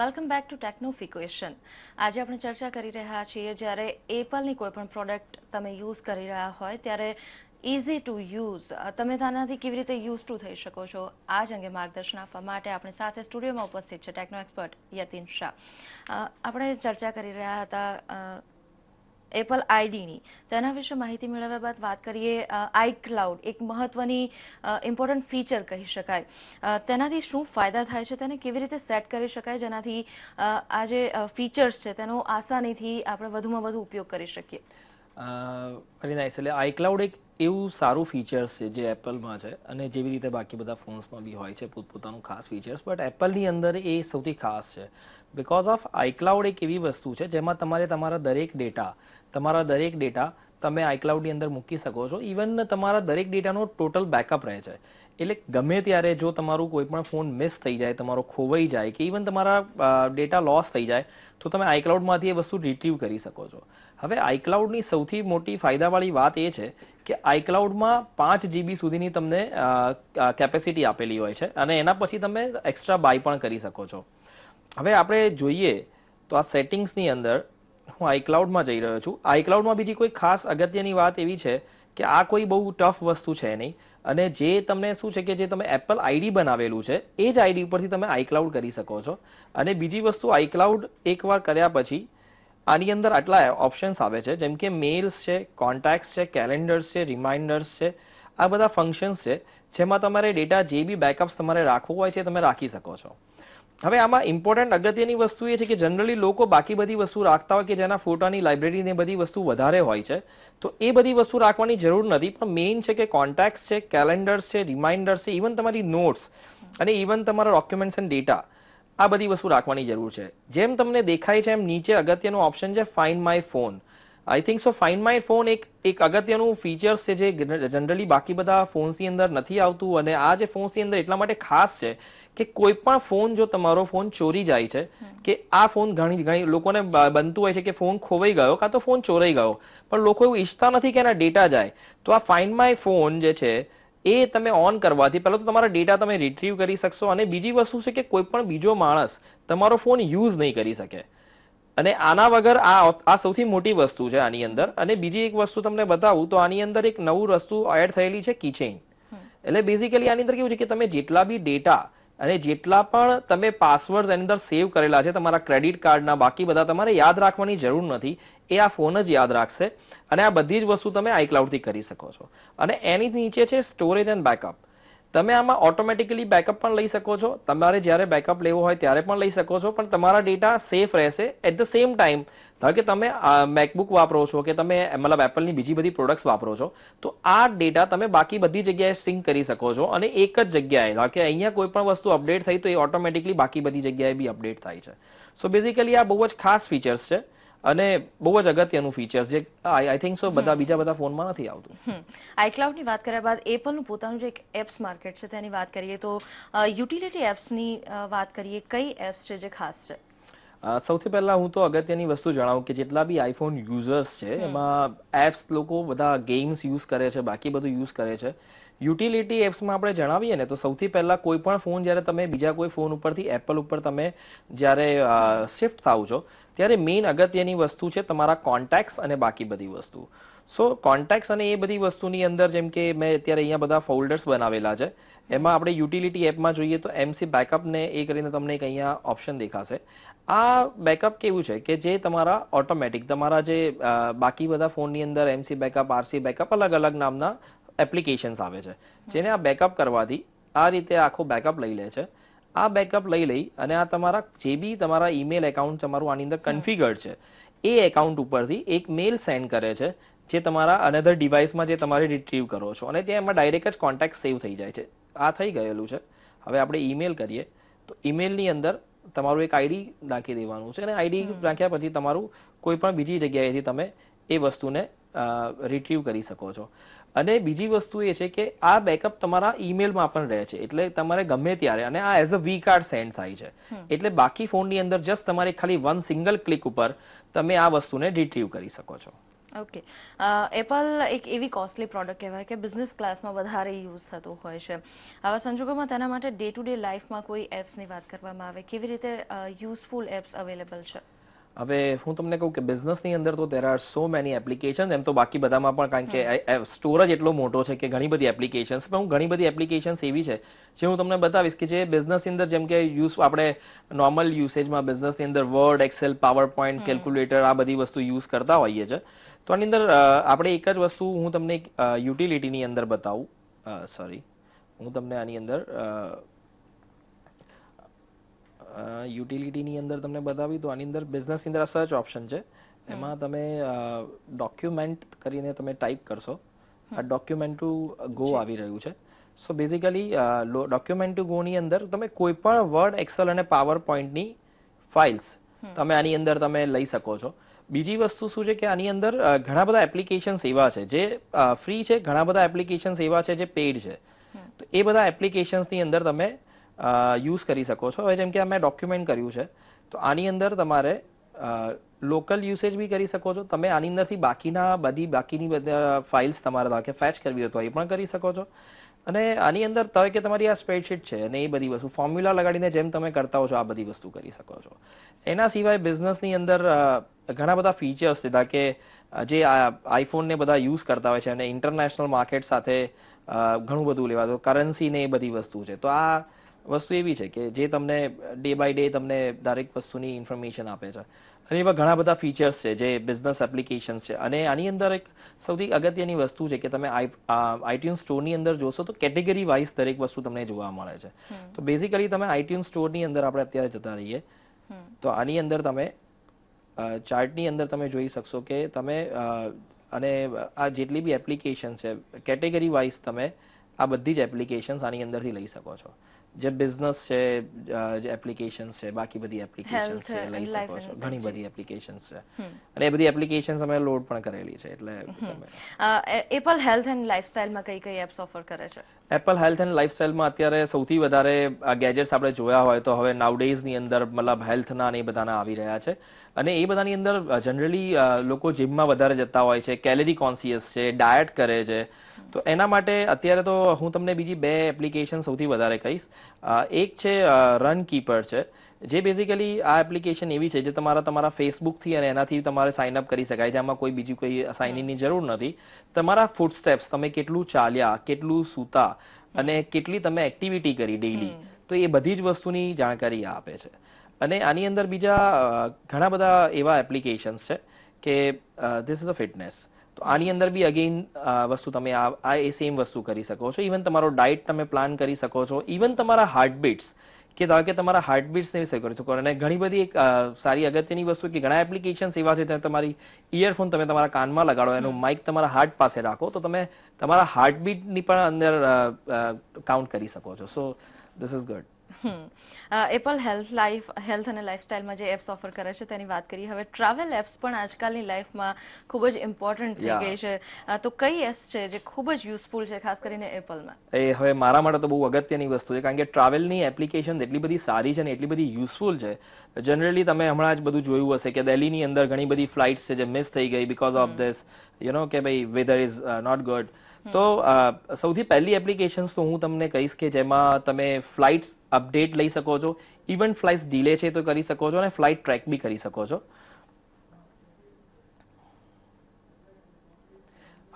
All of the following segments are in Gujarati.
વેલકમ બેક ટુ ટેકનોફિકેશન આજે આપણે ચર્ચા કરી રહ્યા છીએ જ્યારે એપલની કોઈ પણ પ્રોડક્ટ તમે યુઝ કરી રહ્યા હોય ત્યારે ઇઝી ટુ યુઝ તમે તેનાથી કેવી રીતે યુઝ ટુ થઈ શકો છો આ જ અંગે માર્ગદર્શન આપવા માટે આપણી સાથે સ્ટુડિયોમાં ઉપસ્થિત છે ટેકનો એક્સપર્ટ યતિન શાહ આપણે ચર્ચા કરી રહ્યા હતા એપલ આઈડીની તેના વિશે માહિતી મેળવ્યા બાદ વાત કરીએ આઈ ક્લાઉડ એક મહત્વની ઇમ્પોર્ટન્ટ ફીચર કહી શકાય તેનાથી શું ફાયદા થાય છે તેને કેવી રીતે સેટ કરી શકાય જેનાથી આ જે ફીચર્સ છે તેનો આસાનીથી આપણે વધુમાં વધુ ઉપયોગ કરી શકીએ વેરી નાઇસ એટલે આઈ ક્લાઉડ એક એવું સારું ફીચર્સ છે જે એપલમાં છે અને જેવી રીતે બાકી બધા ફોન્સમાં બી હોય છે પોતપોતાનું ખાસ ફીચર્સ બટ એપલની અંદર એ સૌથી ખાસ છે બિકોઝ ઓફ આઈક્લાઉડ એક એવી વસ્તુ છે જેમાં તમારે તમારા દરેક ડેટા તમારા દરેક ડેટા તમે આઈક્લાઉડની અંદર મૂકી શકો છો ઇવન તમારા દરેક ડેટાનો ટોટલ બેકઅપ રહે છે એટલે ગમે ત્યારે જો તમારું કોઈ પણ ફોન મિસ થઈ જાય તમારો ખોવાઈ જાય કે ઇવન તમારા ડેટા લોસ થઈ જાય તો તમે આઈક્લાઉડમાંથી એ વસ્તુ રિટ્રીવ કરી શકો છો હવે આઈક્લાઉડની સૌથી મોટી ફાયદાવાળી વાત એ છે કે આઈક્લાઉડમાં પાંચ જીબી સુધીની તમને કેપેસિટી આપેલી હોય છે અને એના પછી તમે એક્સ્ટ્રા બાય પણ કરી શકો છો હવે આપણે જોઈએ તો આ સેટિંગ્સની અંદર હું આઈક્લાઉડમાં જઈ રહ્યો છું આઈક્લાઉડમાં બીજી કોઈ ખાસ અગત્યની વાત એવી છે કે આ કોઈ બહુ ટફ વસ્તુ છે નહીં અને જે તમને શું છે કે જે તમે એપલ આઈડી બનાવેલું છે એ જ આઈડી ઉપરથી તમે આઈક્લાઉડ કરી શકો છો અને બીજી વસ્તુ આઈક્લાઉડ એકવાર કર્યા પછી આની અંદર આટલા ઓપ્શન્સ આવે છે જેમ કે મેલ્સ છે કોન્ટેક્ટ્સ છે કેલેન્ડર્સ છે રિમાઇન્ડર્સ છે આ બધા ફંક્શન્સ છે જેમાં તમારે ડેટા જે બી બેકઅપ્સ તમારે રાખવું હોય છે તમે રાખી શકો છો હવે આમાં ઇમ્પોર્ટન્ટ અગત્યની વસ્તુ એ છે કે જનરલી લોકો બાકી બધી વસ્તુ રાખતા હોય કે જેના ફોટાની લાઇબ્રેરી ને બધી વસ્તુ વધારે હોય છે તો એ બધી વસ્તુ રાખવાની જરૂર નથી પણ મેઇન છે કે કોન્ટેક્ટ્સ છે કેલેન્ડર્સ છે રિમાઇન્ડર્સ છે ઇવન તમારી નોટ્સ અને ઇવન તમારા ડોક્યુમેન્ટ્સ એન્ડ ડેટા આ બધી વસ્તુ રાખવાની જરૂર છે જેમ તમને દેખાય છે એમ નીચે અગત્યનું ઓપ્શન છે find my phone I think so find my phone એક એક અગત્યનું ફીચર્સ છે જે જનરલી બાકી બધા ફોન્સની અંદર નથી આવતું અને આ જે ફોન્સની અંદર એટલા માટે ખાસ છે કે કોઈ પણ ફોન જો તમારો ફોન ચોરી જાય છે કે આ ફોન ઘણી ઘણી લોકોને બનતું હોય છે કે ફોન ખોવાઈ ગયો કાં તો ફોન ચોરાઈ ગયો પણ લોકો એવું ઈચ્છતા નથી કે એના ડેટા જાય તો આ ફાઇન્ડ માય ફોન જે છે એ તમે ઓન કરવાથી પહેલાં તો તમારા ડેટા તમે રિટ્રીવ કરી શકશો અને બીજી વસ્તુ છે કે કોઈ પણ બીજો માણસ તમારો ફોન યુઝ નહીં કરી શકે અને આના વગર આ આ સૌથી મોટી વસ્તુ છે આની અંદર અને બીજી એક વસ્તુ તમને બતાવું તો આની અંદર એક નવું વસ્તુ એડ થયેલી છે કિચન એટલે બેઝિકલી આની અંદર કેવું છે કે તમે જેટલા બી ડેટા અને જેટલા પણ તમે પાસવર્ડ એની અંદર સેવ કરેલા છે તમારા ક્રેડિટ કાર્ડના બાકી બધા તમારે યાદ રાખવાની જરૂર નથી એ આ ફોન જ યાદ રાખશે અને આ બધી જ વસ્તુ તમે આઈક્લાઉડથી કરી શકો છો અને એની નીચે છે સ્ટોરેજ એન્ડ બેકઅપ તમે આમાં ઓટોમેટિકલી બેકઅપ પણ લઈ શકો છો તમારે જ્યારે બેકઅપ લેવો હોય ત્યારે પણ લઈ શકો છો પણ તમારા ડેટા સેફ રહેશે એટ ધ સેમ ટાઈમ ધારો કે તમે મેકબુક વાપરો છો કે તમે મતલબ એપલની બીજી બધી પ્રોડક્ટ્સ વાપરો છો તો આ ડેટા તમે બાકી બધી જગ્યાએ સિંક કરી શકો છો અને એક જ જગ્યાએ ધારો કે અહીંયા કોઈ પણ વસ્તુ અપડેટ થઈ તો એ ઓટોમેટિકલી બાકી બધી જગ્યાએ બી અપડેટ થાય છે સો બેઝિકલી આ બહુ જ ખાસ ફીચર્સ છે અને બહુ જ અગત્યનું ફીચર જે આઈ થિંક સો બધા બીજા બધા ફોનમાં નથી આવતું આઈક્લાઉડની વાત કર્યા બાદ એપલનું પોતાનું જે એક એપ્સ માર્કેટ છે તેની વાત કરીએ તો યુટિલિટી એપ્સની વાત કરીએ કઈ એપ્સ છે જે ખાસ છે સૌથી પહેલા હું તો અગત્યની વસ્તુ જણાવું કે જેટલા બી આઈફોન યુઝર્સ છે એમાં એપ્સ લોકો બધા ગેમ્સ યુઝ કરે છે બાકી બધું યુઝ કરે છે યુટિલિટી એપ્સમાં આપણે જણાવીએ ને તો સૌથી પહેલા કોઈ પણ ફોન જ્યારે તમે બીજા કોઈ ફોન ઉપરથી એપલ ઉપર તમે જ્યારે શિફ્ટ થાવ છો ત્યારે મેઇન અગત્યની વસ્તુ છે તમારા કોન્ટેક્ટ્સ અને બાકી બધી વસ્તુ સો કોન્ટેક્ટ્સ અને એ બધી વસ્તુની અંદર જેમ કે મેં અત્યારે અહીંયા બધા ફોલ્ડર્સ બનાવેલા છે એમાં આપણે યુટિલિટી એપમાં જોઈએ તો એમસી બેકઅપને એ કરીને તમને એક અહીંયા ઓપ્શન દેખાશે આ બેકઅપ કેવું છે કે જે તમારા ઓટોમેટિક તમારા જે બાકી બધા ફોનની અંદર એમસી બેકઅપ આરસી બેકઅપ અલગ અલગ નામના એપ્લિકેશન્સ આવે છે જેને આ બેકઅપ કરવાથી આ રીતે આખો બેકઅપ લઈ લે છે આ બેકઅપ લઈ લઈ અને આ તમારા જે બી તમારા ઈમેલ એકાઉન્ટ તમારું આની અંદર કન્ફિગર્ડ છે એ એકાઉન્ટ ઉપરથી એક મેલ સેન્ડ કરે છે જે તમારા અનધર ડિવાઇસમાં જે તમારે રિટ્રીવ કરો છો અને ત્યાં એમાં ડાયરેક્ટ જ કોન્ટેક્ટ સેવ થઈ જાય છે આ થઈ ગયેલું છે હવે આપણે ઈમેલ કરીએ તો ઈમેલની અંદર તમારું એક આઈડી નાખી દેવાનું છે અને આઈડી નાખ્યા પછી તમારું કોઈ પણ બીજી જગ્યાએથી તમે એ વસ્તુને રિટ્રીવ કરી શકો છો અને બીજી વસ્તુ એ છે કે આ બેકઅપ તમારા ઈમેલમાં પણ રહે છે એટલે તમારે ગમે ત્યારે અને આ as a V card send થાય છે એટલે બાકી ફોનની અંદર જસ્ટ તમારે ખાલી વન સિંગલ ક્લિક ઉપર તમે આ વસ્તુને રિટ્રીવ કરી શકો છો ઓકે એપલ એક એવી કોસ્ટલી પ્રોડક્ટ કહેવાય કે બિઝનેસ ક્લાસમાં વધારે યુઝ થતો હોય છે આવા સંજોગોમાં તેના માટે ડે ટુ ડે લાઈફમાં કોઈ એપ્સની વાત કરવામાં આવે કેવી રીતે યુઝફુલ એપ્સ અવેલેબલ છે હવે હું તમને કહું કે બિઝનેસની અંદર તો there are so many application એમ તો બાકી બધામાં પણ કારણ કે સ્ટોરેજ એટલો મોટો છે કે ઘણી બધી એપ્લિકેશન્સ પણ હું ઘણી બધી એપ્લિકેશન્સ એવી છે જે હું તમને બતાવીશ કે જે બિઝનેસની અંદર જેમ કે યુઝ આપણે નોર્મલ યુસેજમાં બિઝનેસની અંદર Word Excel PowerPoint calculator આ બધી વસ્તુ યુઝ કરતા હોઈએ છીએ તો આની અંદર આપણે એક જ વસ્તુ હું તમને યુટિલિટીની અંદર બતાવું સોરી હું તમને આની અંદર યુટિલિટીની અંદર તમને બતાવી તો આની અંદર બિઝનેસ અંદર સર્ચ ઓપ્શન છે એમાં તમે ડોક્યુમેન્ટ કરીને તમે ટાઈપ કરશો આ ડોક્યુમેન્ટ ટુ ગો આવી રહ્યું છે સો બેઝિકલી ડોક્યુમેન્ટ ટુ ગોની અંદર તમે કોઈ પણ વર્ડ એક્સેલ અને પાવર પોઈન્ટની ફાઇલ્સ તમે આની અંદર તમે લઈ શકો છો બીજી વસ્તુ શું છે કે આની અંદર ઘણા બધા એપ્લિકેશન્સ એવા છે જે ફ્રી છે ઘણા બધા એપ્લિકેશન એવા છે જે પેઇડ છે તો એ બધા એપ્લિકેશન્સની અંદર તમે યુઝ કરી શકો છો હવે જેમ કે મેં ડોક્યુમેન્ટ કર્યું છે તો આની અંદર તમારે લોકલ યુસેજ બી કરી શકો છો તમે આની અંદરથી બાકીના બધી બાકીની બધા ફાઇલ્સ તમારે ધાકે ફેચ કરવી હોય તો એ પણ કરી શકો છો અને આની અંદર કે તમારી આ સ્પ્રેડશીટ છે અને એ બધી વસ્તુ ફોર્મ્યુલા લગાડીને જેમ તમે કરતા હો છો આ બધી વસ્તુ કરી શકો છો એના સિવાય બિઝનેસની અંદર ઘણા બધા ફીચર્સ છે કે જે આઈફોનને બધા યુઝ કરતા હોય છે અને ઇન્ટરનેશનલ માર્કેટ સાથે ઘણું બધું લેવા તો કરન્સી ને એ બધી વસ્તુ છે તો આ વસ્તુ એવી છે કે જે તમને ડે બાય ડે તમને દરેક વસ્તુની ઇન્ફોર્મેશન આપે છે અને એવા ઘણા બધા ફીચર્સ છે જે બિઝનેસ એપ્લિકેશન છે અને આની અંદર એક સૌથી અગત્યની વસ્તુ છે કે તમે આઈટ્યુન સ્ટોરની અંદર જોશો તો કેટેગરી વાઇઝ દરેક વસ્તુ તમને જોવા મળે છે તો બેઝિકલી તમે આઈટ્યુન સ્ટોરની અંદર આપણે અત્યારે જતા રહીએ તો આની અંદર તમે ચાર્ટની અંદર તમે જોઈ શકશો કે તમે અને આ જેટલી બી એપ્લિકેશન છે કેટેગરી વાઇઝ તમે આ બધી જ એપ્લિકેશન્સ આની અંદરથી લઈ શકો છો જે બિઝનેસ છે જે એપ્લિકેશન્સ છે બાકી બધી એપ્લિકેશન્સ છે લઈ શકો છો ઘણી બધી એપ્લિકેશન છે અને એ બધી એપ્લિકેશન અમે લોડ પણ કરેલી છે એટલે એપલ હેલ્થ એન્ડ લાઇફસ્ટાઇલમાં કઈ કઈ એપ્સ ઓફર કરે છે એપલ હેલ્થ એન્ડ લાઇફસ્ટાઇલમાં અત્યારે સૌથી વધારે ગેજેટ્સ આપણે જોયા હોય તો હવે નાવ ડેઝની અંદર મતલબ હેલ્થના ને એ બધાના આવી રહ્યા છે અને એ બધાની અંદર જનરલી લોકો જિમમાં વધારે જતા હોય છે કેલેરી કોન્સિયસ છે ડાયટ કરે છે તો એના માટે અત્યારે તો હું તમને બીજી બે એપ્લિકેશન સૌથી વધારે કહીશ એક છે રન કીપર છે જે બેઝિકલી આ એપ્લિકેશન એવી છે જે તમારા તમારા ફેસબુકથી અને એનાથી તમારે સાઇન અપ કરી શકાય છે કોઈ બીજી કોઈ સાઇન ઇનની જરૂર નથી તમારા ફૂટસ્ટેપ્સ તમે કેટલું ચાલ્યા કેટલું સૂતા અને કેટલી તમે એક્ટિવિટી કરી ડેઈલી તો એ બધી જ વસ્તુની જાણકારી આપે છે અને આની અંદર બીજા ઘણા બધા એવા એપ્લિકેશન્સ છે કે ધીસ ઇઝ અ ફિટનેસ તો આની અંદર બી અગેન વસ્તુ તમે આ એ સેમ વસ્તુ કરી શકો છો ઇવન તમારો ડાયટ તમે પ્લાન કરી શકો છો ઇવન તમારા હાર્ટબીટ્સ કે ધારો કે તમારા હાર્ટબીટ્સને વિશે કરી શકો અને ઘણી બધી એક સારી અગત્યની વસ્તુ કે ઘણા એપ્લિકેશન એવા છે જ્યાં તમારી ઇયરફોન તમે તમારા કાનમાં લગાડો એનું માઇક તમારા હાર્ટ પાસે રાખો તો તમે તમારા હાર્ટબીટની પણ અંદર કાઉન્ટ કરી શકો છો so this is good Apple health life health અને લાઇફસ્ટાઇલમાં જે એપ્સ ઓફર કરે છે તેની વાત કરી હવે ટ્રાવેલ એપ્સ પણ આજકાલની લાઈફમાં ખૂબ જ ઇમ્પોર્ટન્ટ થઈ ગઈ છે તો કઈ એપ્સ છે જે ખૂબ જ યુઝફુલ છે ખાસ કરીને એપલમાં એ હવે મારા માટે તો બહુ અગત્યની વસ્તુ છે કારણ કે ટ્રાવેલની એપ્લિકેશન એટલી બધી સારી છે ને એટલી બધી યુઝફુલ છે જનરલી તમે હમણાં જ બધું જોયું હશે કે દિલ્હીની અંદર ઘણી બધી ફ્લાઇટ્સ છે જે મિસ થઈ ગઈ because of this you know કે ભાઈ વેધર ઇઝ નોટ ગુડ તો સૌથી પહેલી એપ્લિકેશન્સ તો હું તમને કહીશ કે જેમાં તમે ફ્લાઇટ્સ અપડેટ લઈ શકો છો ઇવન ફ્લાઇટ્સ ડીલે છે તો કરી શકો છો અને ફ્લાઇટ ટ્રેક બી કરી શકો છો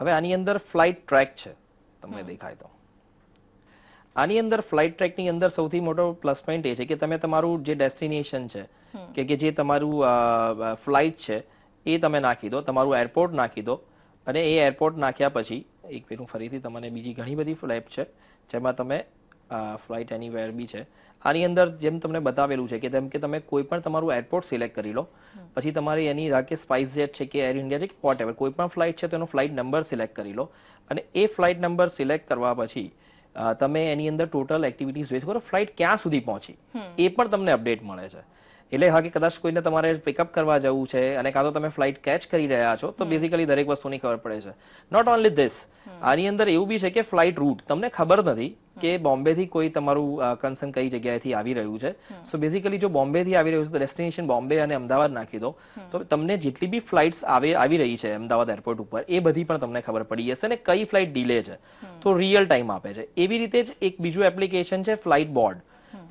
હવે આની અંદર ફ્લાઇટ ટ્રેક છે તમને દેખાય તો આની અંદર ફ્લાઇટ ટ્રેકની અંદર સૌથી મોટો પ્લસ પોઈન્ટ એ છે કે તમે તમારું જે ડેસ્ટિનેશન છે કે કે જે તમારું ફ્લાઇટ છે એ તમે નાખી દો તમારું એરપોર્ટ નાખી દો અને એ એરપોર્ટ નાખ્યા પછી એક પેરું ફરીથી તમને બીજી ઘણી બધી ફ્લાઇટ છે જેમાં તમે ફ્લાઇટ એની વેર બી છે આની અંદર જેમ તમને બતાવેલું છે કે જેમ કે તમે કોઈ પણ તમારું એરપોર્ટ સિલેક્ટ કરી લો પછી તમારે એની રાકે સ્પાઇસ જેટ છે કે એર ઇન્ડિયા છે કે વોટ એવર કોઈ પણ ફ્લાઇટ છે તેનો ફ્લાઇટ નંબર સિલેક્ટ કરી લો અને એ ફ્લાઇટ નંબર સિલેક્ટ કરવા પછી તમે એની અંદર ટોટલ એક્ટિવિટીઝ જોઈ શકો ફ્લાઇટ ક્યાં સુધી પહોંચી એ પણ તમને અપડેટ મળે છે એટલે હા કે કદાચ કોઈને તમારે પિકઅપ કરવા જવું છે અને કાં તો તમે ફ્લાઇટ કેચ કરી રહ્યા છો તો બેઝિકલી દરેક વસ્તુની ખબર પડે છે નોટ ઓનલી ધીસ આની અંદર એવું બી છે કે ફ્લાઇટ રૂટ તમને ખબર નથી કે બોમ્બેથી કોઈ તમારું કન્સર્ન કઈ જગ્યાએથી આવી રહ્યું છે સો બેઝિકલી જો બોમ્બેથી આવી રહ્યું છે તો ડેસ્ટિનેશન બોમ્બે અને અમદાવાદ નાખી દો તો તમને જેટલી બી ફ્લાઇટ્સ આવે આવી રહી છે અમદાવાદ એરપોર્ટ ઉપર એ બધી પણ તમને ખબર પડી જશે અને કઈ ફ્લાઇટ ડીલે છે તો રિયલ ટાઈમ આપે છે એવી રીતે જ એક બીજું એપ્લિકેશન છે ફ્લાઇટ બોર્ડ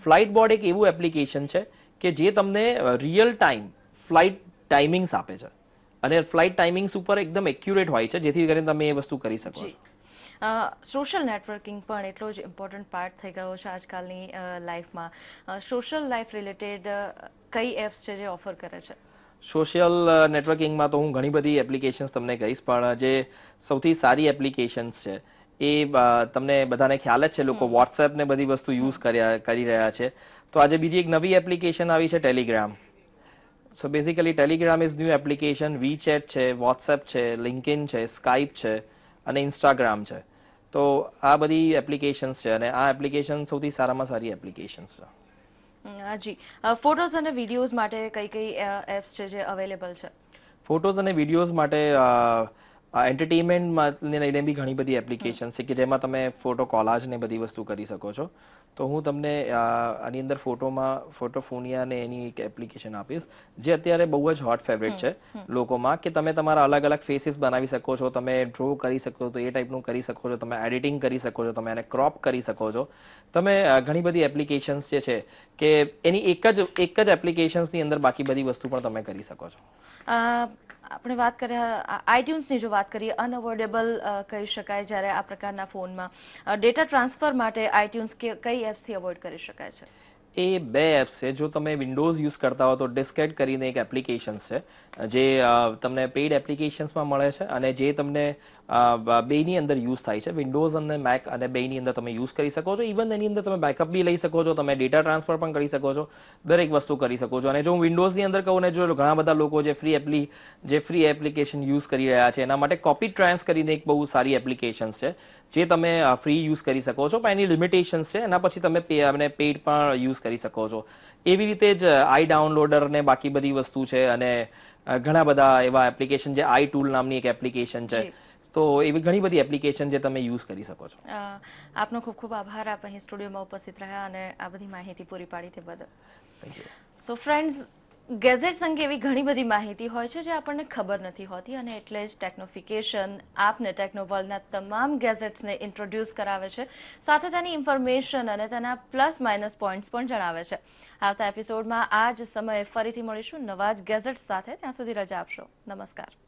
ફ્લાઇટ બોર્ડ એક એવું એપ્લિકેશન છે કે જે તમને રિયલ ટાઈમ ફ્લાઇટ ટાઈમિંગ્સ આપે છે અને ફ્લાઇટ ટાઈમિંગ્સ ઉપર એકદમ એક્યુરેટ હોય છે જેથી કરીને તમે એ વસ્તુ કરી શકો છો સોશિયલ નેટવર્કિંગ પણ એટલો જ ઇમ્પોર્ટન્ટ પાર્ટ થઈ ગયો છે આજકાલની લાઈફમાં સોશિયલ લાઈફ રિલેટેડ કઈ એપ્સ છે જે ઓફર કરે છે સોશિયલ નેટવર્કિંગમાં તો હું ઘણી બધી એપ્લિકેશન્સ તમને કહીશ પણ જે સૌથી સારી એપ્લિકેશન્સ છે એ તમને બધાને ખ્યાલ જ છે લોકો વોટ્સએપ ને બધી વસ્તુ યુઝ કર્યા કરી રહ્યા છે તો આજે બીજી એક નવી એપ્લિકેશન આવી છે Telegram so basically Telegram is new application WeChat છે વોટ્સએપ છે લિંકિન છે સ્કાઈપ છે અને ઇન્સ્ટાગ્રામ છે તો આ બધી એપ્લિકેશન્સ છે અને આ એપ્લિકેશન સૌથી સારામાં સારી એપ્લિકેશન્સ છે જી ફોટોઝ અને વિડીયોઝ માટે કઈ કઈ એપ્સ છે જે અવેલેબલ છે ફોટોઝ અને વિડીયોઝ માટે એન્ટરટેઇનમેન્ટને લઈને બી ઘણી બધી એપ્લિકેશન છે કે જેમાં તમે ફોટો કોલાજ ને બધી વસ્તુ કરી શકો છો તો હું તમને આની અંદર ફોટોમાં ફોટોફોનિયા ને એની એક એપ્લિકેશન આપીશ જે અત્યારે બહુ જ હોટ ફેવરેટ છે લોકોમાં કે તમે તમારા અલગ અલગ ફેસીસ બનાવી શકો છો તમે ડ્રો કરી શકો છો એ ટાઈપનું કરી શકો છો તમે એડિટિંગ કરી શકો છો તમે એને ક્રોપ કરી શકો છો તમે ઘણી બધી એપ્લિકેશન્સ જે છે કે એની એક જ એક જ એપ્લિકેશન્સની અંદર બાકી બધી વસ્તુ પણ તમે કરી શકો છો આપણે વાત કર્યા આઈટ્યુન્સની જો વાત કરીએ અનઅવોર્ડેબલ કહી શકાય જ્યારે આ પ્રકારના ફોનમાં ડેટા ટ્રાન્સફર માટે આઈટ્યુન્સ કઈ એપ્સથી અવોઇડ કરી શકાય છે એ બે એપ્સ છે જો તમે વિન્ડોઝ યુઝ કરતા હો તો ડિસ્કેટ કરીને એક એપ્લિકેશન છે જે તમને પેઇડ એપ્લિકેશન્સમાં મળે છે અને જે તમને બેની અંદર યુઝ થાય છે વિન્ડોઝ અને મેક અને બેની અંદર તમે યુઝ કરી શકો છો ઇવન એની અંદર તમે બેકઅપ બી લઈ શકો છો તમે ડેટા ટ્રાન્સફર પણ કરી શકો છો દરેક વસ્તુ કરી શકો છો અને જો હું વિન્ડોઝની અંદર કહું ને જો ઘણા બધા લોકો જે ફ્રી એપ્લી જે ફ્રી એપ્લિકેશન યુઝ કરી રહ્યા છે એના માટે કોપી ટ્રાન્સ કરીને એક બહુ સારી એપ્લિકેશન છે જે તમે ફ્રી યુઝ કરી શકો છો પણ એની લિમિટેશન્સ છે એના પછી તમે અને પેઇડ પણ યુઝ કરી શકો છો એવી રીતે જ આઈ ડાઉનલોડર ને બાકી બધી વસ્તુ છે અને ઘણા બધા એવા એપ્લિકેશન જે આઈ ટૂલ નામની એક એપ્લિકેશન છે તો એવી ઘણી બધી એપ્લિકેશન જે તમે યુઝ કરી શકો છો આપનો ખૂબ ખૂબ આભાર આપ અહીં સ્ટુડિયોમાં ઉપસ્થિત રહ્યા અને આ બધી માહિતી પૂરી પાડી તે બદલ સો ફ્રેન્ડ્સ ગેઝેટ્સ અંગે એવી ઘણી બધી માહિતી હોય છે જે આપણને ખબર નથી હોતી અને એટલે જ ટેકનોફિકેશન આપને ટેકનોવર્લ્ડના તમામ ગેઝેટ્સને ઇન્ટ્રોડ્યુસ કરાવે છે સાથે તેની ઇન્ફોર્મેશન અને તેના પ્લસ માઇનસ પોઈન્ટ્સ પણ જણાવે છે આવતા એપિસોડમાં આ જ સમયે ફરીથી મળીશું નવા જ ગેઝેટ્સ સાથે ત્યાં સુધી રજા આપશો નમસ્કાર